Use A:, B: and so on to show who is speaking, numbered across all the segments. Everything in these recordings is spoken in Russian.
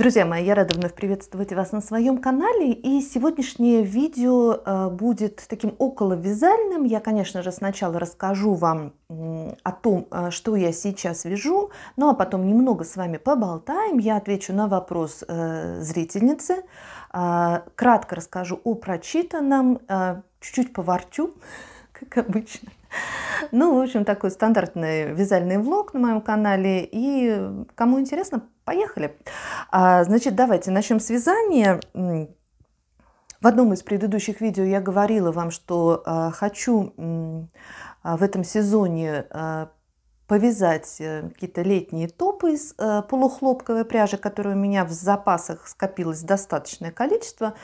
A: Друзья мои, я рада вновь приветствовать вас на своем канале. И сегодняшнее видео э, будет таким околовязальным. Я, конечно же, сначала расскажу вам о том, э, что я сейчас вяжу, ну а потом немного с вами поболтаем. Я отвечу на вопрос э, зрительницы, кратко расскажу о прочитанном, чуть-чуть поворчу, как обычно. Ну, в общем, такой стандартный вязальный влог на моем канале. И кому интересно, Поехали. А, значит, давайте начнем с вязания. В одном из предыдущих видео я говорила вам, что а, хочу а, в этом сезоне повязать э, какие-то летние топы из э, полухлопковой пряжи, которой у меня в запасах скопилось достаточное количество.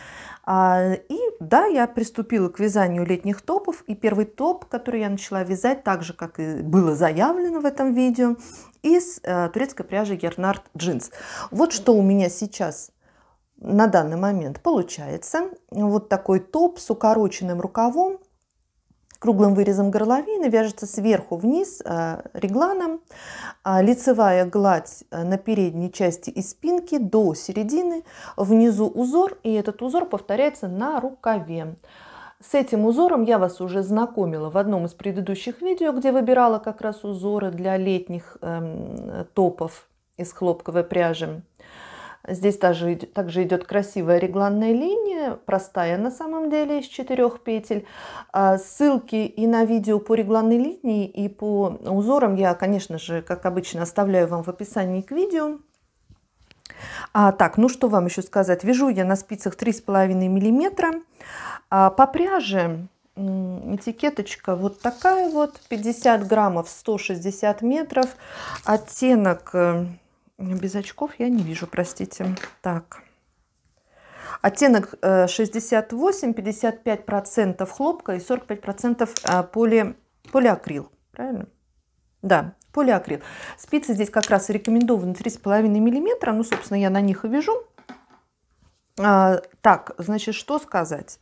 A: А, и да, я приступила к вязанию летних топов. И первый топ, который я начала вязать, так же, как и было заявлено в этом видео, из э, турецкой пряжи Гернард Джинс. Вот что у меня сейчас на данный момент получается. Вот такой топ с укороченным рукавом круглым вырезом горловины, вяжется сверху вниз э, регланом. А лицевая гладь э, на передней части и спинки до середины. Внизу узор, и этот узор повторяется на рукаве. С этим узором я вас уже знакомила в одном из предыдущих видео, где выбирала как раз узоры для летних эм, топов из хлопковой пряжи. Здесь также, также идет красивая регланная линия, простая на самом деле, из четырех петель. А ссылки и на видео по регланной линии, и по узорам я, конечно же, как обычно, оставляю вам в описании к видео. А, так, ну что вам еще сказать? Вяжу я на спицах 3,5 мм. А, по пряже этикеточка вот такая вот, 50 граммов, 160 метров. Оттенок э, без очков я не вижу, простите. Так. Оттенок 68, э, 55% хлопка и 45% э, поли, полиакрил. Правильно? Да, полиакрил. Спицы здесь как раз рекомендованы 3,5 мм. Ну, собственно, я на них и вяжу. А, так, значит, что сказать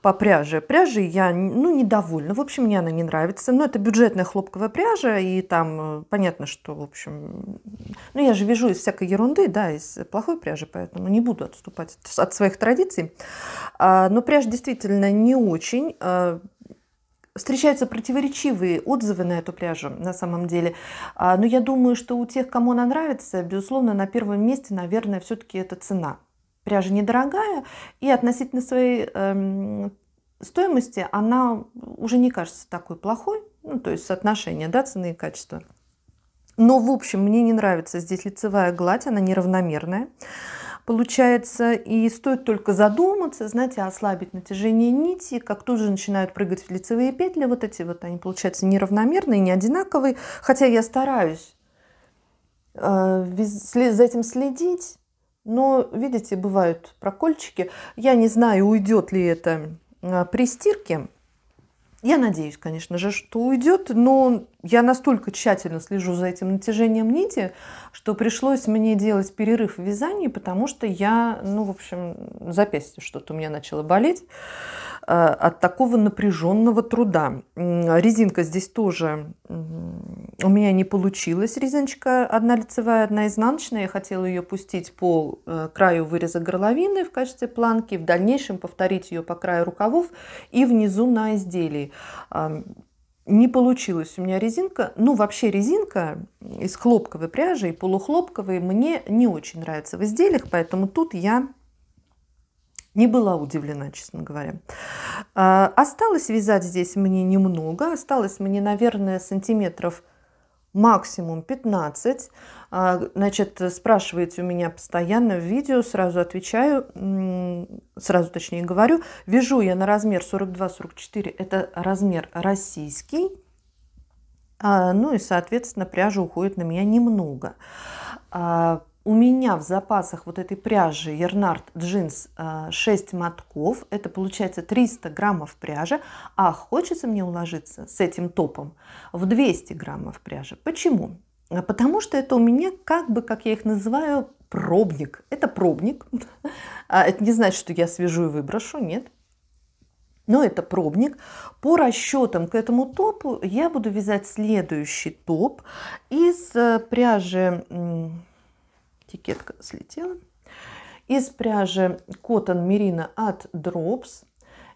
A: по пряже? Пряжи я, ну, недовольна. В общем, мне она не нравится. Но это бюджетная хлопковая пряжа, и там э, понятно, что, в общем... Ну, я же вижу из всякой ерунды, да, из плохой пряжи, поэтому не буду отступать от своих традиций. А, но пряжа действительно не очень а, встречаются противоречивые отзывы на эту пряжу на самом деле. Но я думаю, что у тех, кому она нравится, безусловно, на первом месте, наверное, все-таки это цена пряжа недорогая, и относительно своей эм, стоимости она уже не кажется такой плохой, ну, то есть соотношение да, цены и качества. Но, в общем, мне не нравится здесь лицевая гладь, она неравномерная получается, и стоит только задуматься, знаете, ослабить натяжение нити, как тут же начинают прыгать в лицевые петли, вот эти вот, они получаются неравномерные, не одинаковые, хотя я стараюсь э, за этим следить, но, видите, бывают прокольчики. Я не знаю, уйдет ли это а, при стирке. Я надеюсь, конечно же, что уйдет, но я настолько тщательно слежу за этим натяжением нити, что пришлось мне делать перерыв в вязании, потому что я, ну, в общем, запястье что-то у меня начало болеть. Э, от такого напряженного труда. Резинка здесь тоже у меня не получилась. Резиночка одна лицевая, одна изнаночная. Я хотела ее пустить по э, краю выреза горловины в качестве планки, в дальнейшем повторить ее по краю рукавов и внизу на изделии. Не получилось у меня резинка. Ну, вообще резинка из хлопковой пряжи и полухлопковой мне не очень нравится в изделиях, поэтому тут я не была удивлена, честно говоря. А, осталось вязать здесь мне немного. Осталось мне, наверное, сантиметров максимум 15. А, значит, спрашиваете у меня постоянно в видео, сразу отвечаю, сразу точнее говорю. Вяжу я на размер 42-44, это размер российский. А, ну и, соответственно, пряжа уходит на меня немного у меня в запасах вот этой пряжи Ернард джинс 6 э, мотков, это получается 300 граммов пряжи, а хочется мне уложиться с этим топом в 200 граммов пряжи. Почему? А потому что это у меня как бы, как я их называю, пробник. Это пробник. А это не значит, что я свяжу и выброшу, нет. Но это пробник. По расчетам к этому топу я буду вязать следующий топ из э, пряжи Этикетка слетела. Из пряжи Cotton Merino от Drops.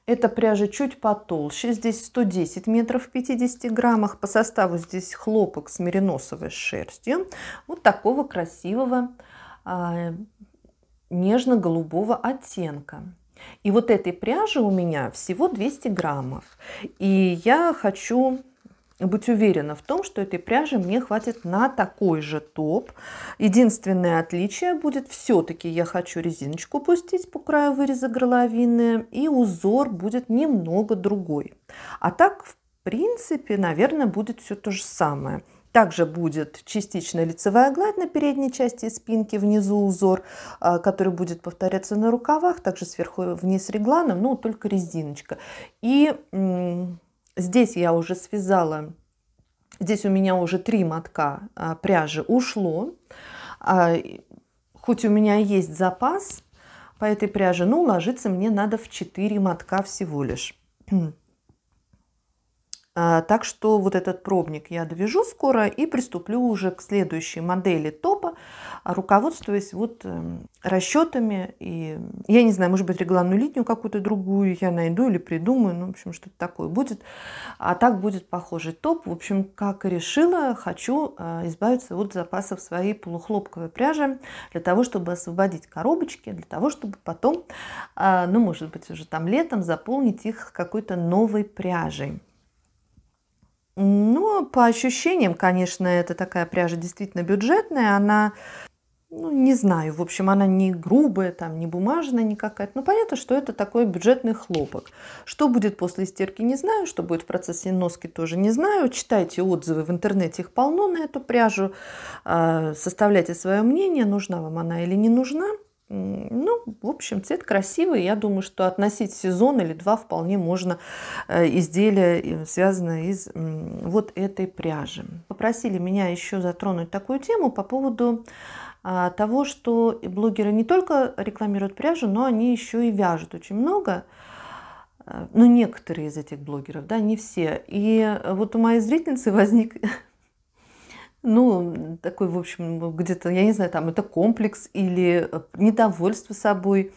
A: Это пряжа чуть потолще, здесь 110 метров в 50 граммах. По составу здесь хлопок с мериносовой шерстью. Вот такого красивого а, нежно-голубого оттенка. И вот этой пряжи у меня всего 200 граммов. И я хочу быть уверена в том, что этой пряжи мне хватит на такой же топ. Единственное отличие будет все-таки я хочу резиночку пустить по краю выреза горловины и узор будет немного другой. А так, в принципе, наверное, будет все то же самое. Также будет частичная лицевая гладь на передней части спинки, внизу узор, а, который будет повторяться на рукавах, также сверху вниз регланом, но только резиночка. И Здесь я уже связала, здесь у меня уже три мотка а, пряжи ушло. А, хоть у меня есть запас по этой пряже, но уложиться мне надо в 4 мотка всего лишь. А, так что вот этот пробник я довяжу скоро и приступлю уже к следующей модели топа, а, руководствуясь вот эм, расчетами. И, я не знаю, может быть, регланную линию какую-то другую я найду или придумаю. Ну, в общем, что-то такое будет. А так будет похожий топ. В общем, как и решила, хочу а, избавиться от запасов своей полухлопковой пряжи для того, чтобы освободить коробочки, для того, чтобы потом, ну, может быть, уже там летом заполнить их какой-то новой пряжей. Но по ощущениям, конечно, это такая пряжа действительно бюджетная. Она, ну, не знаю, в общем, она не грубая, там, не бумажная никакая. Но ну, понятно, что это такой бюджетный хлопок. Что будет после стирки, не знаю. Что будет в процессе носки, тоже не знаю. Читайте отзывы в интернете, их полно на эту пряжу. А, составляйте свое мнение, нужна вам она или не нужна. Ну, в общем, цвет красивый. Я думаю, что относить сезон или два вполне можно э, изделия, связанное из вот этой пряжи. Попросили меня еще затронуть такую тему по поводу а, того, что блогеры не только рекламируют пряжу, но они еще и вяжут очень много. Э, ну, некоторые из этих блогеров, да, не все. И вот у моей зрительницы возник ну, такой, в общем, ну, где-то, я не знаю, там это комплекс или э, недовольство собой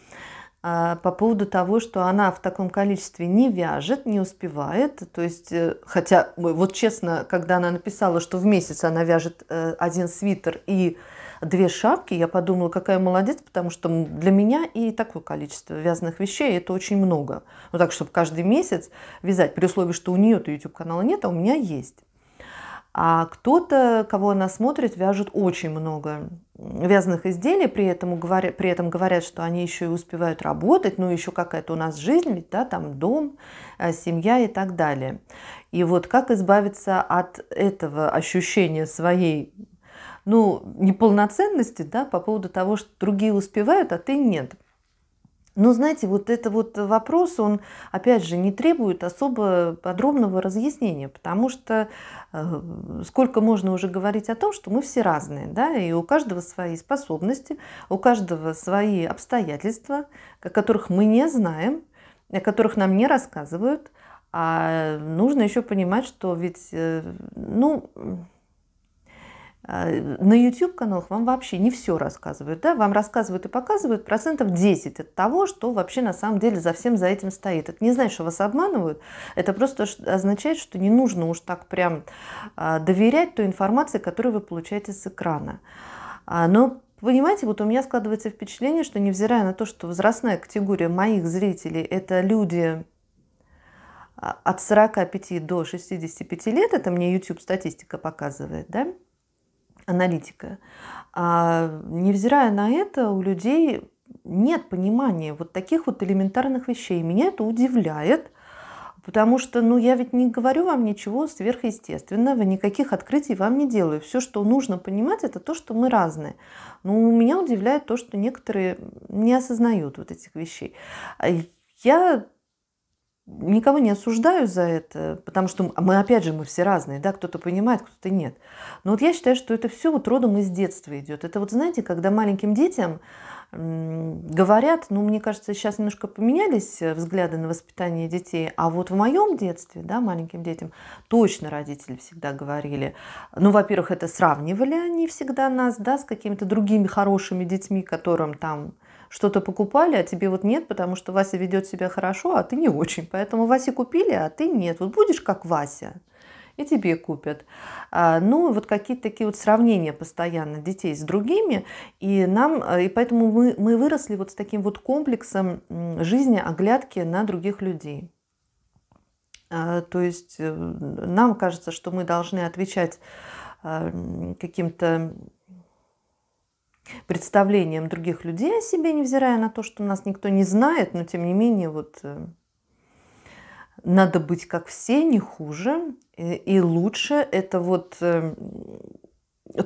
A: а, по поводу того, что она в таком количестве не вяжет, не успевает. То есть, э, хотя, вот честно, когда она написала, что в месяц она вяжет э, один свитер и две шапки, я подумала, какая молодец, потому что для меня и такое количество вязаных вещей это очень много. Ну так, чтобы каждый месяц вязать, при условии, что у нее YouTube канала нет, а у меня есть. А кто-то, кого она смотрит, вяжет очень много вязаных изделий, при этом, говоря, при этом говорят, что они еще и успевают работать, ну еще какая-то у нас жизнь, ведь да, там дом, э, семья и так далее. И вот как избавиться от этого ощущения своей ну, неполноценности да, по поводу того, что другие успевают, а ты нет – но ну, знаете, вот это вот вопрос, он, опять же, не требует особо подробного разъяснения, потому что э, сколько можно уже говорить о том, что мы все разные, да, и у каждого свои способности, у каждого свои обстоятельства, о которых мы не знаем, о которых нам не рассказывают, а нужно еще понимать, что ведь, э, ну, а, на YouTube-каналах вам вообще не все рассказывают, да, вам рассказывают и показывают процентов 10 от того, что вообще на самом деле за всем за этим стоит. Это не значит, что вас обманывают, это просто означает, что не нужно уж так прям а, доверять той информации, которую вы получаете с экрана. А, но Понимаете, вот у меня складывается впечатление, что невзирая на то, что возрастная категория моих зрителей – это люди от 45 до 65 лет, это мне YouTube статистика показывает, да, аналитика. А невзирая на это, у людей нет понимания вот таких вот элементарных вещей. Меня это удивляет, потому что, ну, я ведь не говорю вам ничего сверхъестественного, никаких открытий вам не делаю. Все, что нужно понимать, это то, что мы разные. Но ну, меня удивляет то, что некоторые не осознают вот этих вещей. А я Никого не осуждаю за это, потому что мы, опять же, мы все разные, да, кто-то понимает, кто-то нет. Но вот я считаю, что это все вот родом из детства идет. Это вот, знаете, когда маленьким детям говорят, ну, мне кажется, сейчас немножко поменялись э, взгляды на воспитание детей, а вот в моем детстве, да, маленьким детям, точно родители всегда говорили, ну, во-первых, это сравнивали они всегда нас, да, с какими-то другими хорошими детьми, которым там что-то покупали, а тебе вот нет, потому что Вася ведет себя хорошо, а ты не очень. Поэтому Васе купили, а ты нет. Вот будешь как Вася, и тебе купят. А, ну, вот какие-то такие вот сравнения постоянно детей с другими, и нам, э, и поэтому мы, мы выросли вот с таким вот комплексом жизни, оглядки на других людей. А, то есть э, нам кажется, что мы должны отвечать э, каким-то представлением других людей о себе, невзирая на то, что нас никто не знает, но тем не менее вот э, надо быть как все, не хуже и лучше. Это вот э,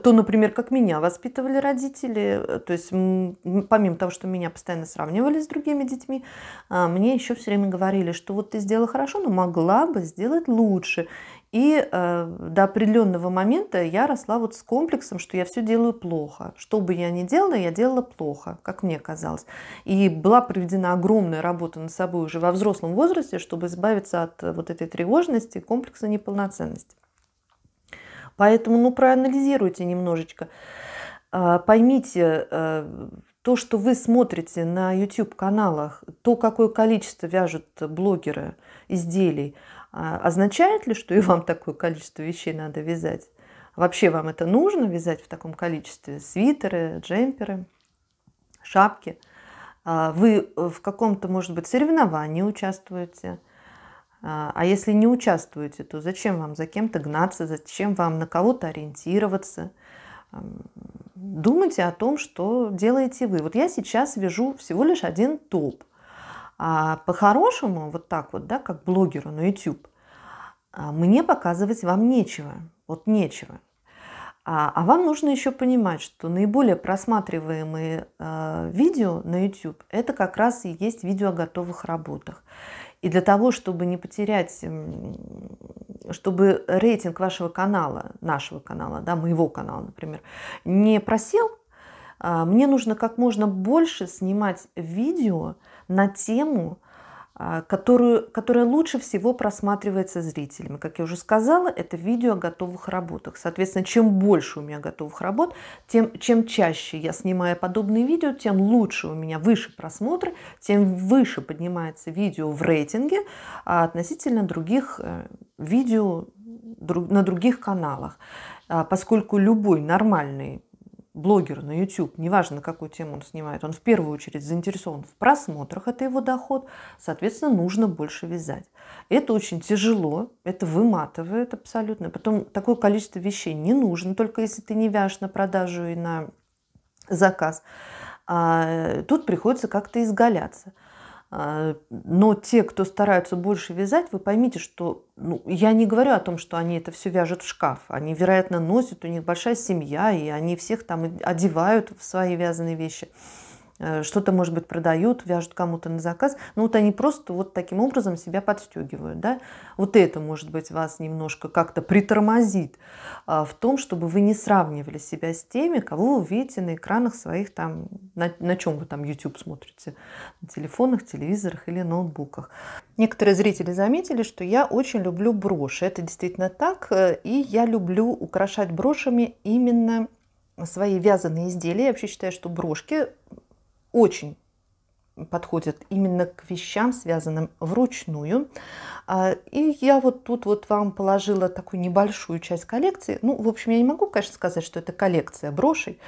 A: то, например, как меня воспитывали родители, то есть помимо того, что меня постоянно сравнивали с другими детьми, а, мне еще все время говорили, что вот ты сделала хорошо, но могла бы сделать лучше. И э, до определенного момента я росла вот с комплексом, что я все делаю плохо. Что бы я ни делала, я делала плохо, как мне казалось. И была проведена огромная работа над собой уже во взрослом возрасте, чтобы избавиться от э, вот этой тревожности, комплекса неполноценности. Поэтому, ну, проанализируйте немножечко. Э, поймите, э, то, что вы смотрите на YouTube-каналах, то, какое количество вяжут блогеры изделий, а означает ли, что и вам такое количество вещей надо вязать? Вообще вам это нужно вязать в таком количестве? Свитеры, джемперы, шапки. А вы в каком-то, может быть, соревновании участвуете. А, а если не участвуете, то зачем вам за кем-то гнаться, зачем вам на кого-то ориентироваться? Думайте о том, что делаете вы. Вот я сейчас вяжу всего лишь один топ – а по-хорошему, вот так вот, да, как блогеру на YouTube, а, мне показывать вам нечего. Вот нечего. А, а вам нужно еще понимать, что наиболее просматриваемые э, видео на YouTube это как раз и есть видео о готовых работах. И для того, чтобы не потерять, чтобы рейтинг вашего канала, нашего канала, да, моего канала, например, не просел, э, мне нужно как можно больше снимать видео, на тему, а, которую, которая лучше всего просматривается зрителями. Как я уже сказала, это видео о готовых работах. Соответственно, чем больше у меня готовых работ, тем чем чаще я снимаю подобные видео, тем лучше у меня выше просмотры, тем выше поднимается видео в рейтинге а, относительно других э, видео на других каналах. А, поскольку любой нормальный блогер на YouTube, неважно, какую тему он снимает, он в первую очередь заинтересован в просмотрах, это его доход, соответственно, нужно больше вязать. Это очень тяжело, это выматывает абсолютно. Потом такое количество вещей не нужно, только если ты не вяжешь на продажу и на заказ. А тут приходится как-то изгаляться. А, но те, кто стараются больше вязать, вы поймите, что ну, я не говорю о том, что они это все вяжут в шкаф. Они, вероятно, носят, у них большая семья, и они всех там одевают в свои вязаные вещи. Э, что-то, может быть, продают, вяжут кому-то на заказ. Ну, вот они просто вот таким образом себя подстегивают, да. Вот это, может быть, вас немножко как-то притормозит а, в том, чтобы вы не сравнивали себя с теми, кого вы видите на экранах своих там, на, на чем вы там YouTube смотрите, на телефонах, телевизорах или ноутбуках. Некоторые зрители заметили, что я очень люблю броши. Это действительно так. Э, и я люблю украшать брошами именно свои вязаные изделия. Я вообще считаю, что брошки очень подходят именно к вещам, связанным вручную. А, и я вот тут вот вам положила такую небольшую часть коллекции. Ну, в общем, я не могу, конечно, сказать, что это коллекция брошей,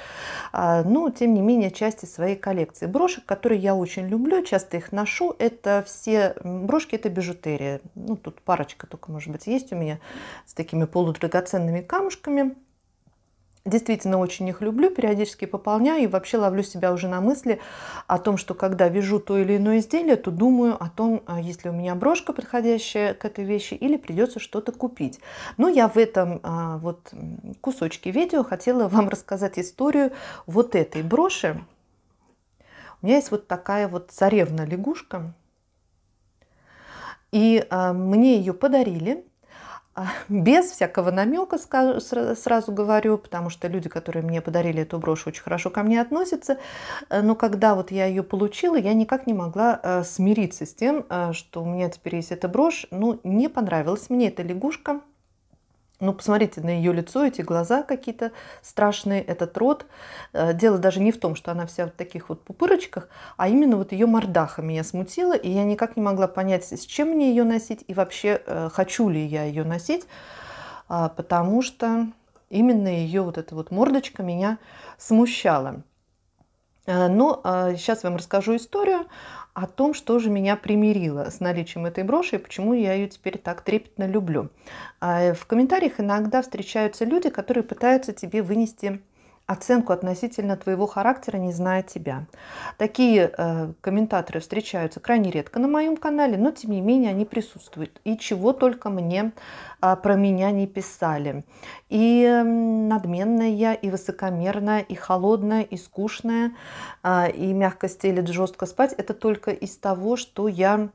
A: а, но, тем не менее, части своей коллекции. Брошек, которые я очень люблю, часто их ношу, это все... Брошки – это бижутерия. Ну, тут парочка только, может быть, есть у меня с такими полудрагоценными камушками – Действительно, очень их люблю, периодически пополняю и вообще ловлю себя уже на мысли о том, что когда вяжу то или иное изделие, то думаю о том, а есть ли у меня брошка подходящая к этой вещи или придется что-то купить. Но я в этом а, вот кусочке видео хотела вам рассказать историю вот этой броши. У меня есть вот такая вот царевна-лягушка. И а, мне ее подарили без всякого намека, сразу говорю, потому что люди, которые мне подарили эту брошь, очень хорошо ко мне относятся. Э, но когда вот я ее получила, я никак не могла э, смириться с тем, э, что у меня теперь есть эта брошь. Ну, не понравилась мне эта лягушка ну, посмотрите на ее лицо, эти глаза какие-то страшные, этот рот. Э, дело даже не в том, что она вся в таких вот пупырочках, а именно вот ее мордаха меня смутила, и я никак не могла понять, с чем мне ее носить и вообще э, хочу ли я ее носить, а, потому что именно ее вот эта вот мордочка меня смущала. Э, Но ну, а, сейчас я вам расскажу историю о том, что же меня примирило с наличием этой броши и почему я ее теперь так трепетно люблю. А, э, в комментариях иногда встречаются люди, которые пытаются тебе вынести оценку относительно твоего характера, не зная тебя. Такие э, комментаторы встречаются крайне редко на моем канале, но тем не менее они присутствуют. И чего только мне э, про меня не писали. И э, надменная, и высокомерная, и холодная, и скучная, э, и мягко стелет, жестко спать. Это только из того, что я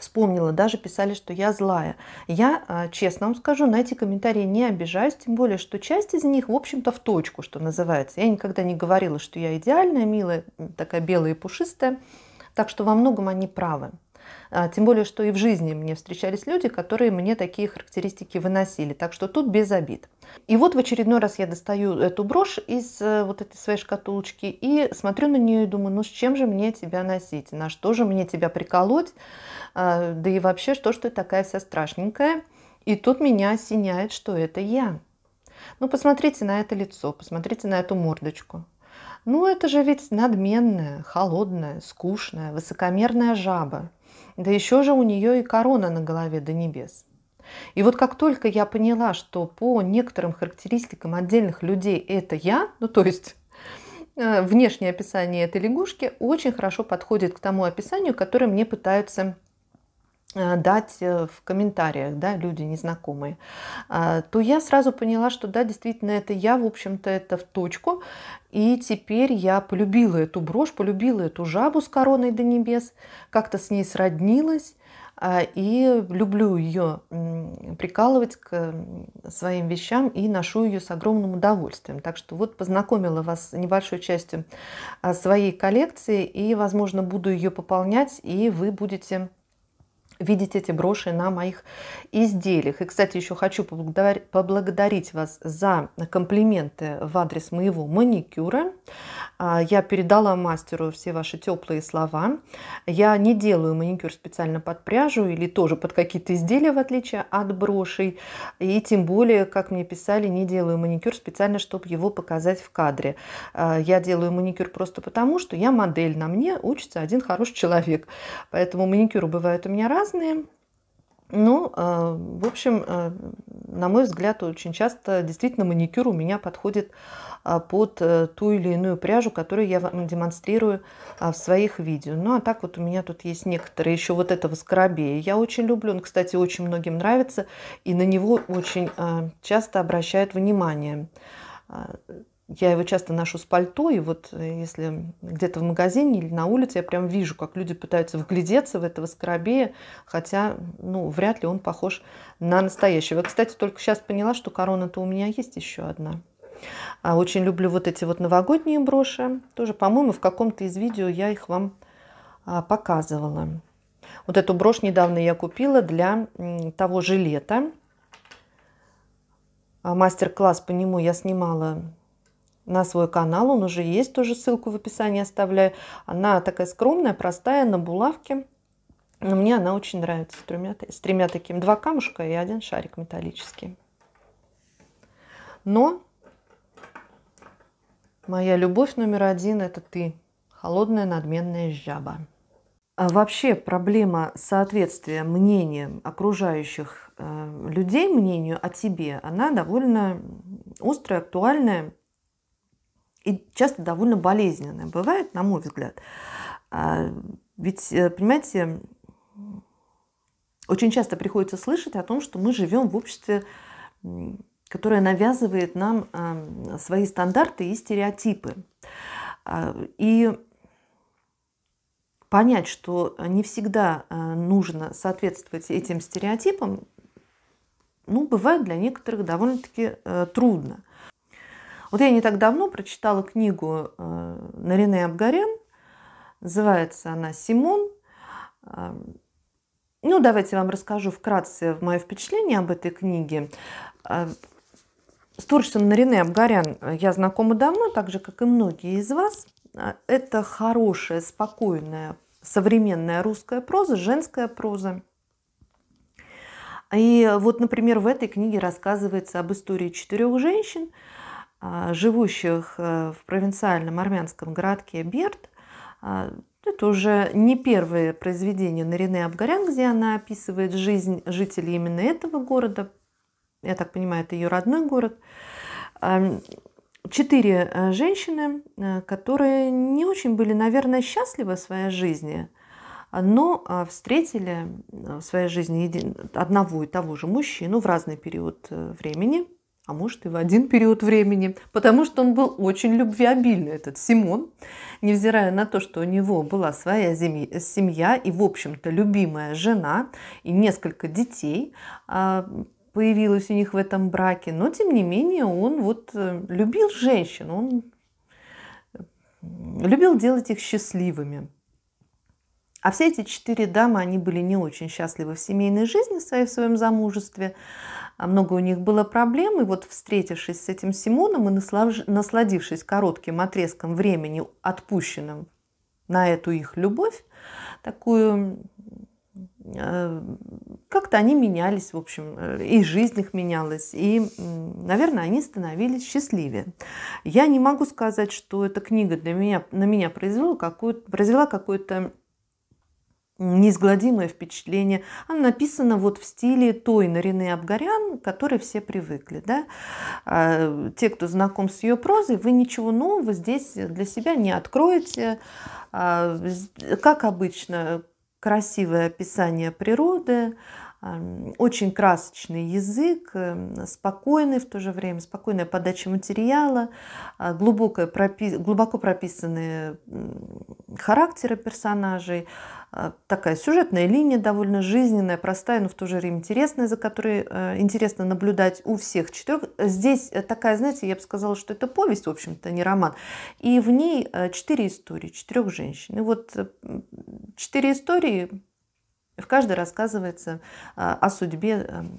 A: вспомнила, даже писали, что я злая. Я, а, честно вам скажу, на эти комментарии не обижаюсь, тем более, что часть из них, в общем-то, в точку, что называется. Я никогда не говорила, что я идеальная, милая, такая белая и пушистая. Так что во многом они правы. А, тем более, что и в жизни мне встречались люди, которые мне такие характеристики выносили. Так что тут без обид. И вот в очередной раз я достаю эту брошь из э, вот этой своей шкатулочки и смотрю на нее и думаю, ну с чем же мне тебя носить? На что же мне тебя приколоть? А, да и вообще, что ж ты такая вся страшненькая? И тут меня осеняет, что это я. Ну, посмотрите на это лицо, посмотрите на эту мордочку. Ну, это же ведь надменная, холодная, скучная, высокомерная жаба. Да еще же у нее и корона на голове до небес. И вот как только я поняла, что по некоторым характеристикам отдельных людей это я, ну то есть э, внешнее описание этой лягушки очень хорошо подходит к тому описанию, которое мне пытаются Э, дать э, в комментариях, да, люди незнакомые, э, то я сразу поняла, что да, действительно, это я, в общем-то, это в точку. И теперь я полюбила эту брошь, полюбила эту жабу с короной до небес, как-то с ней сроднилась и люблю ее прикалывать к своим вещам и ношу ее с огромным удовольствием. Так что вот познакомила вас с небольшой частью своей коллекции и, возможно, буду ее пополнять, и вы будете видеть эти броши на моих изделиях. И, кстати, еще хочу поблагодарить вас за комплименты в адрес моего маникюра. А, я передала мастеру все ваши теплые слова. Я не делаю маникюр специально под пряжу или тоже под какие-то изделия, в отличие от брошей. И тем более, как мне писали, не делаю маникюр специально, чтобы его показать в кадре. А, я делаю маникюр просто потому, что я модель, на мне учится один хороший человек. Поэтому маникюры бывает у меня разные разные. Ну, э, в общем, э, на мой взгляд, очень часто действительно маникюр у меня подходит э, под ту или иную пряжу, которую я вам демонстрирую в своих видео. Ну, а так вот у меня тут есть некоторые еще вот этого скоробея. Я очень люблю, он, кстати, очень многим нравится, и на него очень часто обращают внимание. Я его часто ношу с пальто, и вот э, если где-то в магазине или на улице, я прям вижу, как люди пытаются вглядеться в этого скоробея, хотя, ну, вряд ли он похож на настоящего. кстати, только сейчас поняла, что корона-то у меня есть еще одна. А очень люблю вот эти вот новогодние броши. Тоже, по-моему, в каком-то из видео я их вам а, показывала. Вот эту брошь недавно я купила для того жилета. А, мастер-класс по нему я снимала на свой канал, он уже есть, тоже ссылку в описании оставляю. Она такая скромная, простая, на булавке. Но мне она очень нравится с тремя, с тремя таким Два камушка и один шарик металлический. Но моя любовь номер один – это ты. Холодная надменная жаба. А вообще проблема соответствия мнения окружающих э, людей мнению о тебе, она довольно острая, актуальная и часто довольно болезненная бывает, на мой взгляд. А, ведь, э, понимаете, очень часто приходится слышать о том, что мы живем в обществе, которое навязывает нам эм, свои стандарты и стереотипы. А, и понять, что не всегда э, нужно соответствовать этим стереотипам, ну, бывает для некоторых довольно-таки э, трудно. Вот я не так давно прочитала книгу э, Нарине Абгарян. Называется она «Симон». Эм, ну, давайте я вам расскажу вкратце мое впечатление об этой книге. Эм, с Турчином Нарине Абгарян э, я знакома давно, так же, как и многие из вас. Э, это хорошая, спокойная, современная русская проза, женская проза. И вот, например, в этой книге рассказывается об истории четырех женщин – а, живущих э, в провинциальном армянском городке Берт. А, это уже не первое произведение Нарине Абгарян, где она описывает жизнь жителей именно этого города. Я так понимаю, это ее родной город. Четыре э, женщины, э, которые не очень были, наверное, счастливы в своей жизни – но а, встретили в своей жизни один, одного и того же мужчину в разный период времени а может и в один период времени, потому что он был очень любвеобильный, этот Симон, невзирая на то, что у него была своя семья и, в общем-то, любимая жена и несколько детей, а, появилось у них в этом браке, но тем не менее он вот э, любил женщин, он э, любил делать их счастливыми. А все эти четыре дамы, они были не очень счастливы в семейной жизни своей, в своем замужестве а много у них было проблем. И вот встретившись с этим Симоном и насладившись коротким отрезком времени, отпущенным на эту их любовь, такую э, как-то они менялись, в общем, э, и жизнь их менялась, и, наверное, они становились счастливее. Я не могу сказать, что эта книга для меня, на меня произвела какую то произвела какое-то неизгладимое впечатление. Она написана вот в стиле той Нарины Абгарян, к которой все привыкли. Да? А, те, кто знаком с ее прозой, вы ничего нового здесь для себя не откроете. А, как обычно, красивое описание природы, очень красочный язык, эм, спокойный в то же время, спокойная подача материала, а, глубоко, пропис... глубоко прописанные характеры персонажей, а, такая сюжетная линия довольно жизненная, простая, но в то же время интересная, за которой э, интересно наблюдать у всех четырех. Здесь э, такая, знаете, я бы сказала, что это повесть, в общем-то, а не роман. И в ней э, четыре истории, четырех женщин. И вот четыре истории в каждой рассказывается а, о судьбе эм,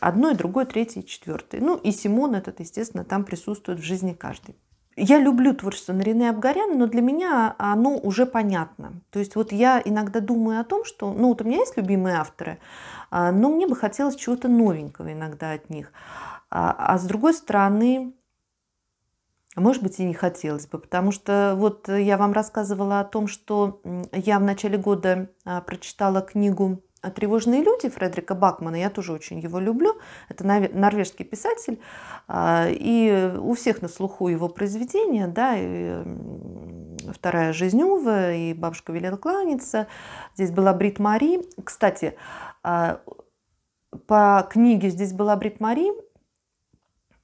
A: одной, другой, третьей, четвертой. Ну и Симон этот, естественно, там присутствует в жизни каждой. Я люблю творчество Нарине Абгарян, но для меня оно уже понятно. То есть вот я иногда думаю о том, что, ну вот у меня есть любимые авторы, а, но мне бы хотелось чего-то новенького иногда от них. А, а с другой стороны, а может быть, и не хотелось бы, потому что вот э, я вам рассказывала о том, что я в начале года а, прочитала книгу «А «Тревожные люди» Фредерика Бакмана. Я тоже очень его люблю. Это норвежский писатель. И у всех на слуху его произведения, да, и «Вторая жизнь Увы», и «Бабушка велела кланяться». Здесь была Брит Мари. Кстати, по книге «Здесь была Брит Мари»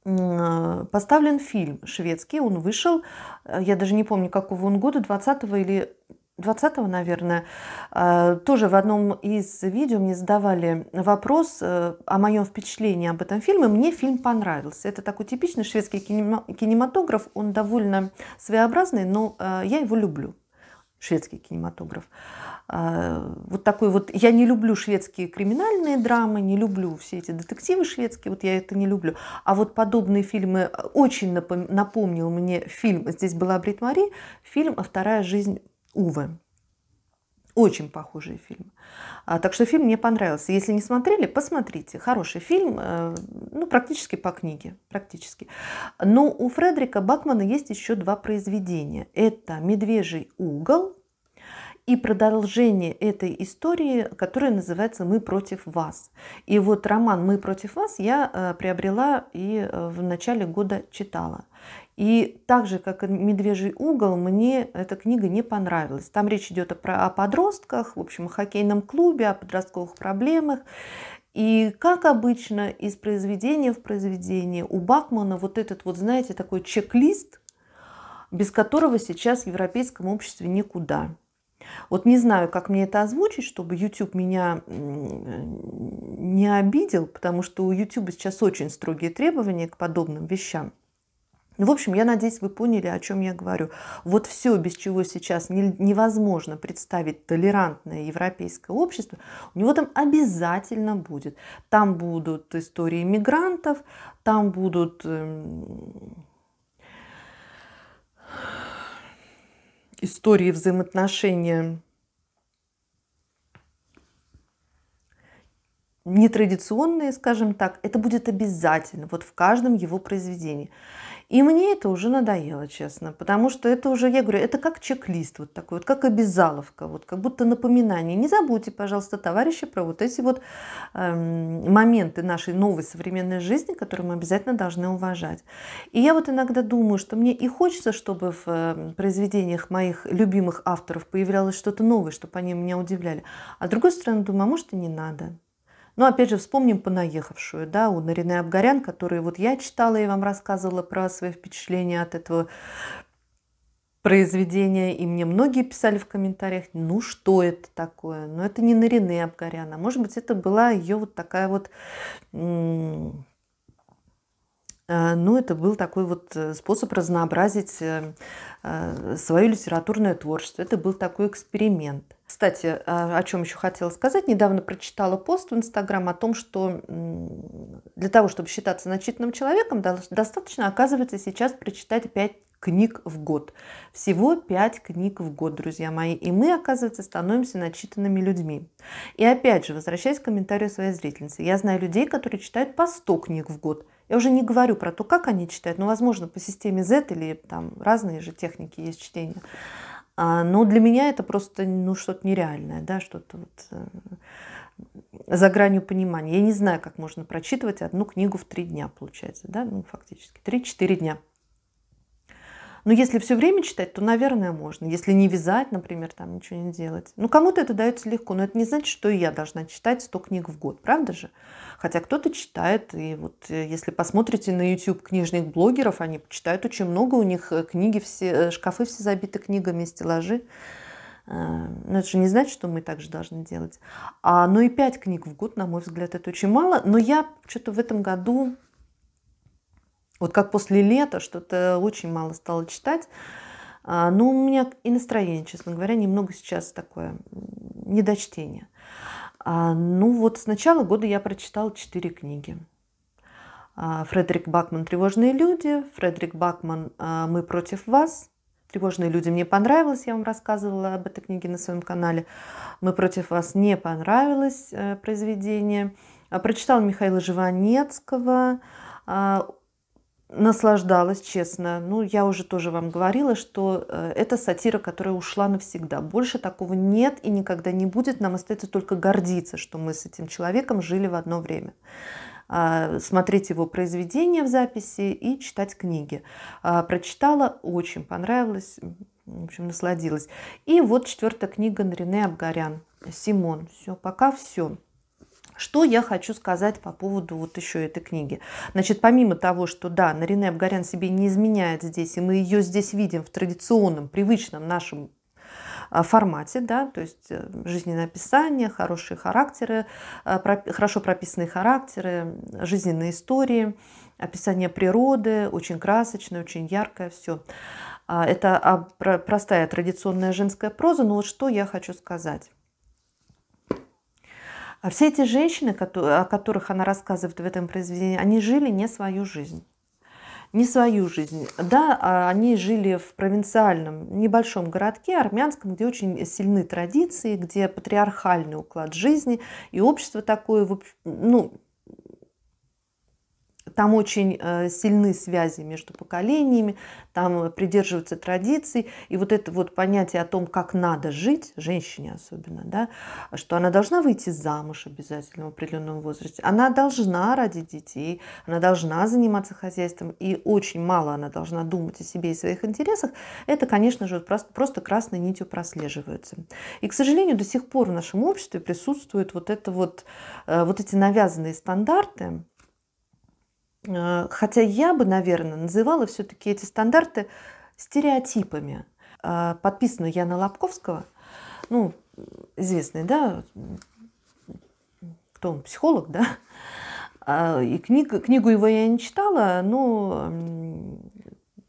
A: поставлен фильм шведский, он вышел, э, я даже не помню, какого он года, 20 или 20 наверное, э, тоже в одном из видео мне задавали вопрос э, о моем впечатлении об этом фильме. Мне фильм понравился. Это такой типичный шведский кинематограф, он довольно своеобразный, но я его люблю шведский кинематограф. А, вот такой вот... Я не люблю шведские криминальные драмы, не люблю все эти детективы шведские, вот я это не люблю. А вот подобные фильмы э, очень напомнил мне фильм, здесь была Брит Мари, фильм «Вторая жизнь Увы». Очень похожие фильмы. А, так что фильм мне понравился. Если не смотрели, посмотрите. Хороший фильм, э, ну, практически по книге. Практически. Но у Фредерика Бакмана есть еще два произведения. Это «Медвежий угол» и продолжение этой истории, которая называется «Мы против вас». И вот роман «Мы против вас» я э, приобрела и э, в начале года читала. И так же, как и «Медвежий угол», мне эта книга не понравилась. Там речь идет о, о подростках, в общем, о хоккейном клубе, о подростковых проблемах. И, как обычно, из произведения в произведение у Бакмана вот этот вот, знаете, такой чек-лист, без которого сейчас в европейском обществе никуда. Вот не знаю, как мне это озвучить, чтобы YouTube меня не обидел, потому что у YouTube сейчас очень строгие требования к подобным вещам. Ну, в общем, я надеюсь, вы поняли, о чем я говорю. Вот все, без чего сейчас невозможно представить толерантное европейское общество, у него там обязательно будет. Там будут истории мигрантов, там будут эм, истории взаимоотношения нетрадиционные, скажем так, это будет обязательно вот в каждом его произведении. И мне это уже надоело, честно, потому что это уже, я говорю, это как чек-лист вот такой, вот как обязаловка, вот как будто напоминание. Не забудьте, пожалуйста, товарищи, про вот эти вот эм, моменты нашей новой современной жизни, которые мы обязательно должны уважать. И я вот иногда думаю, что мне и хочется, чтобы в эм, произведениях моих любимых авторов появлялось что-то новое, чтобы они меня удивляли. А с другой стороны, думаю, а может и не надо. Но ну, опять же вспомним понаехавшую, да, у Нарине Абгарян, которую вот я читала и вам рассказывала про свои впечатления от этого произведения, и мне многие писали в комментариях, ну что это такое? Но ну, это не Нарине Абгаряна, может быть это была ее вот такая вот э, ну, это был такой вот э, способ разнообразить э, свое литературное творчество. Это был такой эксперимент – кстати, а, о чем еще хотела сказать. Недавно прочитала пост в Инстаграм о том, что для того, чтобы считаться начитанным человеком, достаточно, оказывается, сейчас прочитать 5 книг в год. Всего 5 книг в год, друзья мои. И мы, оказывается, становимся начитанными людьми. И опять же, возвращаясь к комментарию своей зрительницы, я знаю людей, которые читают по 100 книг в год. Я уже не говорю про то, как они читают, но, возможно, по системе Z или там разные же техники есть чтения. А, но для меня это просто ну, что-то нереальное, да, что-то вот э, за гранью понимания. Я не знаю, как можно прочитывать одну книгу в три дня, получается, да, ну, фактически, три-четыре дня. Но если все время читать, то, наверное, можно. Если не вязать, например, там ничего не делать. Ну, кому-то это дается легко, но это не значит, что я должна читать 100 книг в год, правда же? Хотя кто-то читает, и вот э, если посмотрите на YouTube книжных блогеров, они читают очень много, у них э, книги все, э, шкафы все забиты книгами, стеллажи. Но ну, это же не значит, что мы также должны делать. А, но ну и 5 книг в год, на мой взгляд, это очень мало. Но я что-то в этом году вот как после лета что-то очень мало стало читать. А, Но ну, у меня и настроение, честно говоря, немного сейчас такое недочтение. А, ну вот с начала года я прочитала четыре книги. А, Фредерик Бакман «Тревожные люди», Фредерик Бакман «Мы против вас», «Тревожные люди» мне понравилось, я вам рассказывала об этой книге на своем канале. «Мы против вас» не понравилось э, произведение. Прочитала Михаила Живанецкого наслаждалась, честно. Ну, я уже тоже вам говорила, что э, это сатира, которая ушла навсегда. Больше такого нет и никогда не будет. Нам остается только гордиться, что мы с этим человеком жили в одно время а, смотреть его произведения в записи и читать книги. А, прочитала, очень понравилось, в общем, насладилась. И вот четвертая книга Нарине Абгарян. Симон. Все, пока все. Что я хочу сказать по поводу вот еще этой книги? Значит, помимо того, что да, Нарине Абгарян себе не изменяет здесь, и мы ее здесь видим в традиционном, привычном нашем а, формате, да, то есть э, жизненное описание, хорошие характеры, а, хорошо прописанные характеры, жизненные истории, описание природы, очень красочное, очень яркое, все. А, это простая традиционная женская проза, но вот что я хочу сказать. А все эти женщины, о которых она рассказывает в этом произведении, они жили не свою жизнь. Не свою жизнь. Да, а они жили в провинциальном небольшом городке армянском, где очень сильны традиции, где патриархальный уклад жизни, и общество такое, ну, там очень э, сильны связи между поколениями, там э, придерживаются традиций. И вот это вот понятие о том, как надо жить, женщине особенно, да, что она должна выйти замуж обязательно в определенном возрасте, она должна родить детей, она должна заниматься хозяйством, и очень мало она должна думать о себе и своих интересах, это, конечно же, просто, просто красной нитью прослеживается. И, к сожалению, до сих пор в нашем обществе присутствуют вот, это вот, э, вот эти навязанные стандарты, Э, хотя я бы, наверное, называла все-таки эти стандарты стереотипами. Э, подписана я на Лобковского, ну, известный, да, кто он, психолог, да, э, и книг, книгу его я не читала, но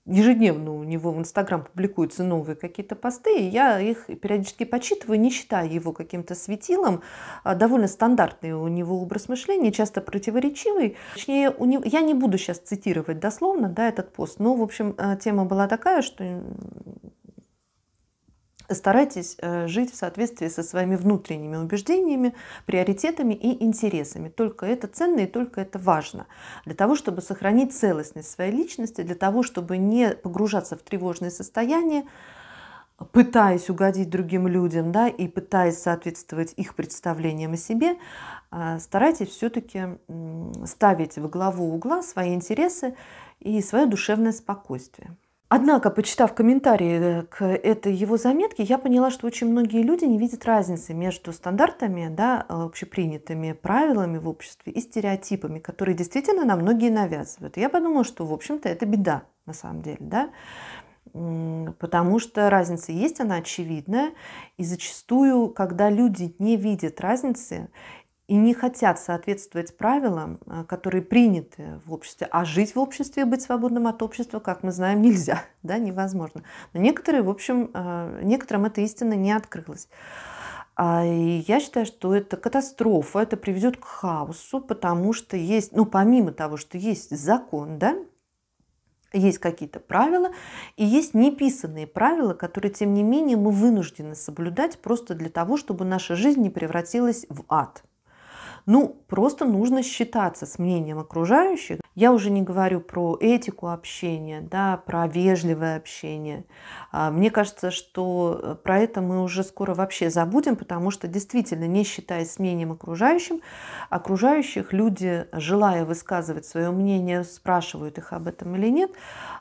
A: ежедневно у него в Инстаграм публикуются новые какие-то посты, и я их периодически почитываю, не считая его каким-то светилом. А, довольно стандартный у него образ мышления, часто противоречивый. Точнее, у него, я не буду сейчас цитировать дословно да, этот пост, но, в общем, а, тема была такая, что старайтесь э, жить в соответствии со своими внутренними убеждениями, приоритетами и интересами. Только это ценно и только это важно. Для того, чтобы сохранить целостность своей личности, для того, чтобы не погружаться в тревожное состояние, пытаясь угодить другим людям да, и пытаясь соответствовать их представлениям о себе, э, старайтесь все-таки ставить во главу угла свои интересы и свое душевное спокойствие. Однако, почитав комментарии э, к этой его заметке, я поняла, что очень многие люди не видят разницы между стандартами, да, э, общепринятыми правилами в обществе и стереотипами, которые действительно нам многие навязывают. я подумала, что, в общем-то, это беда на самом деле, да, потому что разница есть, она очевидная, и зачастую, когда люди не видят разницы и не хотят соответствовать правилам, э, которые приняты в обществе. А жить в обществе и быть свободным от общества, как мы знаем, нельзя, да, невозможно. Но некоторые, в общем, э, некоторым эта истина не открылась. А, и я считаю, что это катастрофа, это приведет к хаосу, потому что есть, ну, помимо того, что есть закон, да, есть какие-то правила, и есть неписанные правила, которые, тем не менее, мы вынуждены соблюдать просто для того, чтобы наша жизнь не превратилась в ад. Ну, просто нужно считаться с мнением окружающих. Я уже не говорю про этику общения, да, про вежливое общение. А, мне кажется, что э, про это мы уже скоро вообще забудем, потому что действительно, не считаясь с мнением окружающим, окружающих люди, желая высказывать свое мнение, спрашивают их об этом или нет,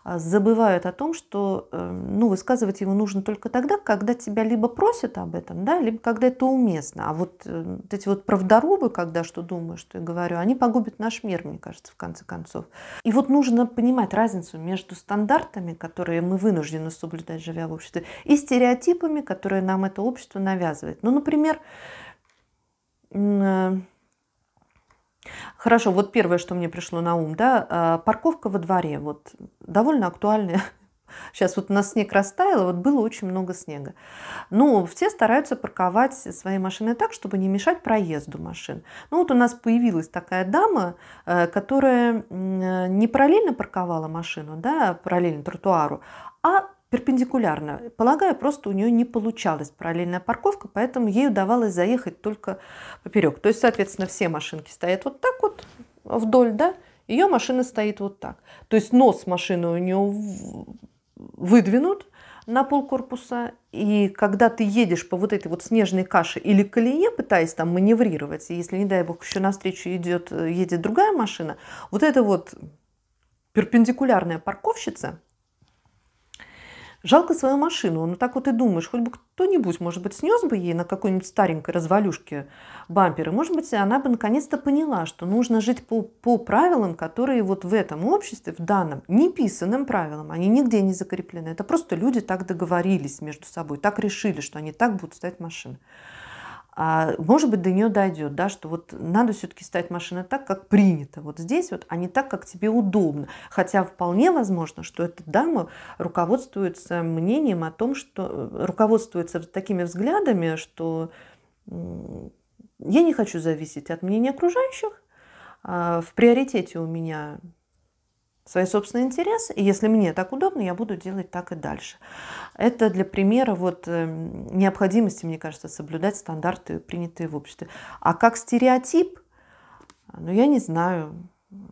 A: а, забывают о том, что э, ну, высказывать его нужно только тогда, когда тебя либо просят об этом, да, либо когда это уместно. А вот, э, вот эти вот правдорубы, как когда что думаю, что я говорю, они погубят наш мир, мне кажется, в конце концов. И вот нужно понимать разницу между стандартами, которые мы вынуждены соблюдать, живя в обществе, и стереотипами, которые нам это общество навязывает. Ну, например, э, Хорошо, вот первое, что мне пришло на ум, да, э, парковка во дворе, вот довольно актуальная Сейчас вот у нас снег растаял, вот было очень много снега. но ну, все стараются парковать свои машины так, чтобы не мешать проезду машин. Ну, вот у нас появилась такая дама, э, которая э, не параллельно парковала машину, да, параллельно тротуару, а перпендикулярно. Полагаю, просто у нее не получалась параллельная парковка, поэтому ей удавалось заехать только поперек. То есть, соответственно, все машинки стоят вот так вот вдоль, да, ее машина стоит вот так. То есть нос машины у нее выдвинут на пол корпуса, и когда ты едешь по вот этой вот снежной каше или колее, пытаясь там маневрировать, если, не дай бог, еще навстречу идет, э, едет другая машина, вот эта вот перпендикулярная парковщица – Жалко свою машину. Ну так вот и думаешь, хоть бы кто-нибудь, может быть, снес бы ей на какой-нибудь старенькой развалюшке бампер. И, может быть, она бы наконец-то поняла, что нужно жить по, по правилам, которые вот в этом обществе, в данном неписанным правилам, они нигде не закреплены. Это просто люди так договорились между собой, так решили, что они так будут ставить машины. А, может быть, до нее дойдет, да, что вот надо все-таки ставить машины так, как принято вот здесь, вот, а не так, как тебе удобно. Хотя вполне возможно, что эта дама руководствуется мнением о том, что э, руководствуется такими взглядами, что я не хочу зависеть от мнения окружающих, а в приоритете у меня свои собственные интересы, и если мне так удобно, я буду делать так и дальше. Это для примера вот эм, необходимости, мне кажется, соблюдать стандарты, принятые в обществе. А как стереотип, ну, я не знаю. Но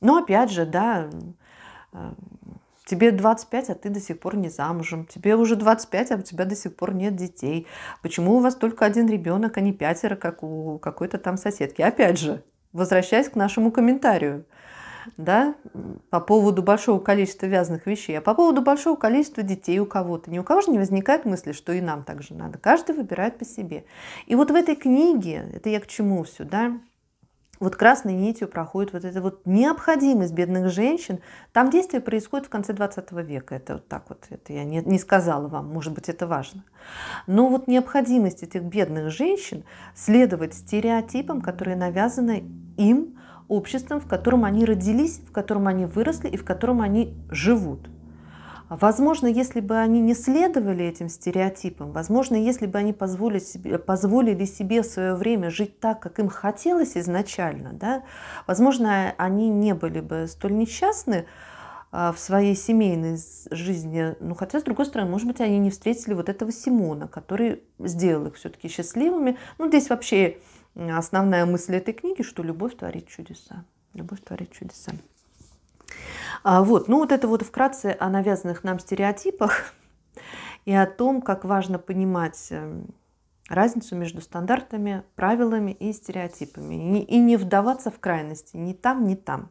A: ну, опять же, да, э, Тебе 25, а ты до сих пор не замужем. Тебе уже 25, а у тебя до сих пор нет детей. Почему у вас только один ребенок, а не пятеро, как у какой-то там соседки? Опять же, возвращаясь к нашему комментарию да, по поводу большого количества вязаных вещей, а по поводу большого количества детей у кого-то. Ни у кого же не возникает мысли, что и нам также надо. Каждый выбирает по себе. И вот в этой книге, это я к чему все, да, вот красной нитью проходит вот эта вот необходимость бедных женщин. Там действие происходит в конце 20 века. Это вот так вот, это я не, не сказала вам, может быть, это важно. Но вот необходимость этих бедных женщин следовать стереотипам, которые навязаны им обществом, в котором они родились, в котором они выросли и в котором они живут. Возможно, если бы они не следовали этим стереотипам, возможно, если бы они позволили себе, позволили себе в свое время жить так, как им хотелось изначально, да, возможно, они не были бы столь несчастны а, в своей семейной жизни. Ну, хотя, с другой стороны, может быть, они не встретили вот этого Симона, который сделал их все-таки счастливыми. Ну, здесь вообще основная мысль этой книги, что любовь творит чудеса. Любовь творит чудеса. А вот, ну вот это вот вкратце о навязанных нам стереотипах и о том, как важно понимать э, разницу между стандартами, правилами и стереотипами. И не вдаваться в крайности ни там, ни там.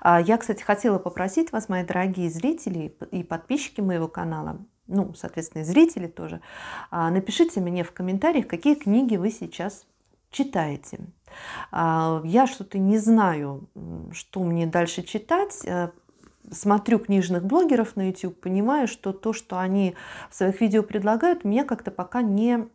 A: А, я, кстати, хотела попросить вас, мои дорогие зрители и подписчики моего канала, ну, соответственно, и зрители тоже, а, напишите мне в комментариях, какие книги вы сейчас читаете. А, я что-то не знаю, что мне дальше читать. Э, смотрю книжных блогеров на YouTube, понимаю, что то, что они в своих видео предлагают, меня как-то пока не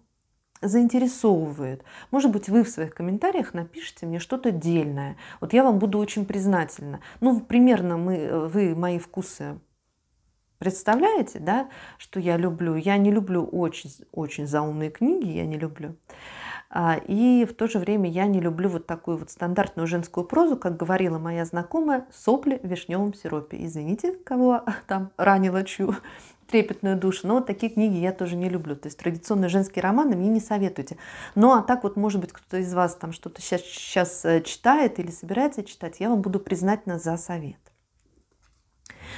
A: заинтересовывает. Может быть, вы в своих комментариях напишите мне что-то дельное. Вот я вам буду очень признательна. Ну, примерно мы, э, вы мои вкусы Представляете, да, что я люблю? Я не люблю очень, очень заумные книги, я не люблю. А, и в то же время я не люблю вот такую вот стандартную женскую прозу, как говорила моя знакомая, сопли в вишневом сиропе. Извините, кого там ранила чью трепетную душу, но вот такие книги я тоже не люблю. То есть традиционные женские романы мне не советуйте. Ну а так вот, может быть, кто-то из вас там что-то сейчас, сейчас э, читает или собирается читать, я вам буду признательна за совет.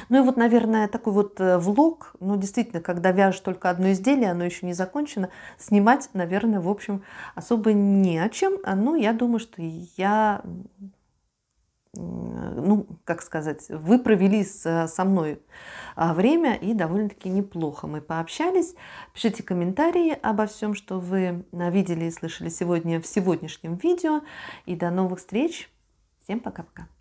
A: Ну и вот, наверное, такой вот э, влог, ну действительно, когда вяжешь только одно изделие, оно еще не закончено, снимать, наверное, в общем, особо не о чем. А, Но ну, я думаю, что я ну, как сказать, вы провели с, э, со мной а, время и довольно-таки неплохо мы пообщались. Пишите комментарии обо всем, что вы а, видели и слышали сегодня в сегодняшнем видео. И до новых встреч. Всем пока-пока.